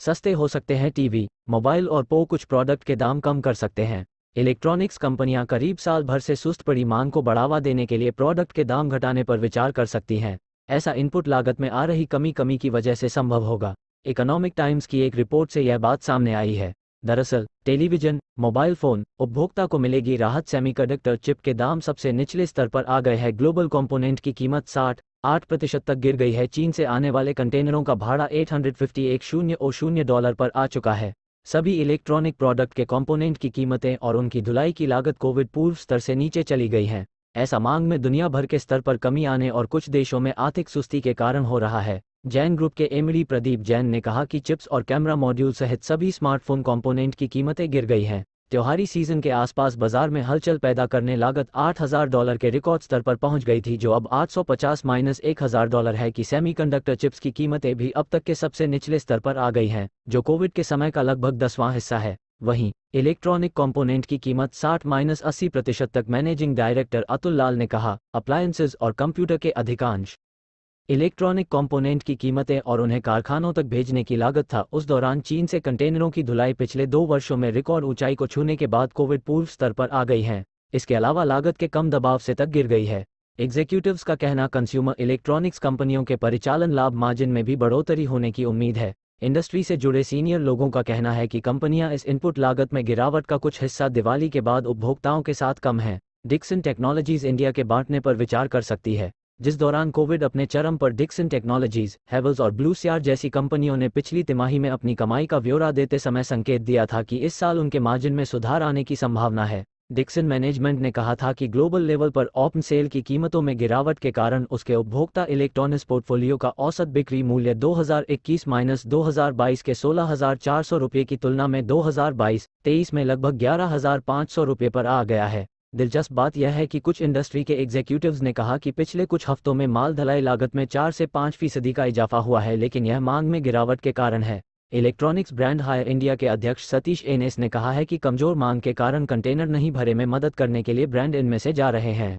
सस्ते हो सकते हैं टीवी मोबाइल और पो कुछ प्रोडक्ट के दाम कम कर सकते हैं इलेक्ट्रॉनिक्स कंपनियां करीब साल भर से सुस्त पड़ी मांग को बढ़ावा देने के लिए प्रोडक्ट के दाम घटाने पर विचार कर सकती हैं ऐसा इनपुट लागत में आ रही कमी कमी की वजह से संभव होगा इकोनॉमिक टाइम्स की एक रिपोर्ट से यह बात सामने आई है दरअसल टेलीविजन मोबाइल फोन उपभोक्ता को मिलेगी राहत सेमीकंडक्टर चिप के दाम सबसे निचले स्तर पर आ गए हैं ग्लोबल कंपोनेंट की कीमत साठ आठ प्रतिशत तक गिर गई है चीन से आने वाले कंटेनरों का भाड़ा एट हंड्रेड फिफ्टी एक शून्य और शून्य डॉलर पर आ चुका है सभी इलेक्ट्रॉनिक प्रोडक्ट के कंपोनेंट की कीमतें और उनकी धुलाई की लागत कोविड पूर्व स्तर से नीचे चली गई है ऐसा मांग में दुनिया भर के स्तर पर कमी आने और कुछ देशों में आर्थिक सुस्ती के कारण हो रहा है जैन ग्रुप के एमडी प्रदीप जैन ने कहा कि चिप्स और कैमरा मॉड्यूल सहित सभी स्मार्टफोन कंपोनेंट की कीमतें गिर गई हैं त्योहारी सीजन के आसपास बाजार में हलचल पैदा करने लागत 8000 डॉलर के रिकॉर्ड स्तर पर पहुंच गई थी जो अब 850 माइनस एक डॉलर है कि सेमीकंडक्टर चिप्स की कीमतें भी अब तक के सबसे निचले स्तर पर आ गई हैं जो कोविड के समय का लगभग दसवां हिस्सा है वहीं इलेक्ट्रॉनिक कंपोनेंट की कीमत 60 माइनस अस्सी प्रतिशत तक मैनेजिंग डायरेक्टर अतुल लाल ने कहा अप्लायंसेज और कंप्यूटर के अधिकांश इलेक्ट्रॉनिक कंपोनेंट की कीमतें और उन्हें कारखानों तक भेजने की लागत था उस दौरान चीन से कंटेनरों की धुलाई पिछले दो वर्षों में रिकॉर्ड ऊंचाई को छूने के बाद कोविड पूर्व स्तर पर आ गई है इसके अलावा लागत के कम दबाव से तक गिर गई है एग्जीक्यूटिव्स का कहना कंज्यूमर इलेक्ट्रॉनिक्स कंपनियों के परिचालन लाभ मार्जिन में भी बढ़ोतरी होने की उम्मीद है इंडस्ट्री से जुड़े सीनियर लोगों का कहना है कि कंपनियां इस इनपुट लागत में गिरावट का कुछ हिस्सा दिवाली के बाद उपभोक्ताओं के साथ कम है डिक्सन टेक्नोलॉजीज इंडिया के बांटने पर विचार कर सकती है जिस दौरान कोविड अपने चरम पर डिक्सन टेक्नोलॉजीज हैवल्स और ब्लू सियार जैसी कंपनियों ने पिछली तिमाही में अपनी कमाई का ब्यौरा देते समय संकेत दिया था कि इस साल उनके मार्जिन में सुधार आने की संभावना है डिक्सन मैनेजमेंट ने कहा था कि ग्लोबल लेवल पर ओपन सेल की कीमतों में गिरावट के कारण उसके उपभोक्ता इलेक्ट्रॉनिक्स पोर्टफोलियो का औसत बिक्री मूल्य 2021 माइनस 2022 के 16,400 रुपये की तुलना में 2022-23 में लगभग 11,500 रुपये पर आ गया है दिलचस्प बात यह है कि कुछ इंडस्ट्री के एग्जीक्यूटिव्स ने कहा कि पिछले कुछ हफ्तों में माल धलाई लागत में चार से पांच फीसदी का इजाफा हुआ है लेकिन यह मांग में गिरावट के कारण है इलेक्ट्रॉनिक्स ब्रांड हायर इंडिया के अध्यक्ष सतीश एनेस ने कहा है कि कमजोर मांग के कारण कंटेनर नहीं भरे में मदद करने के लिए ब्रांड इनमें से जा रहे हैं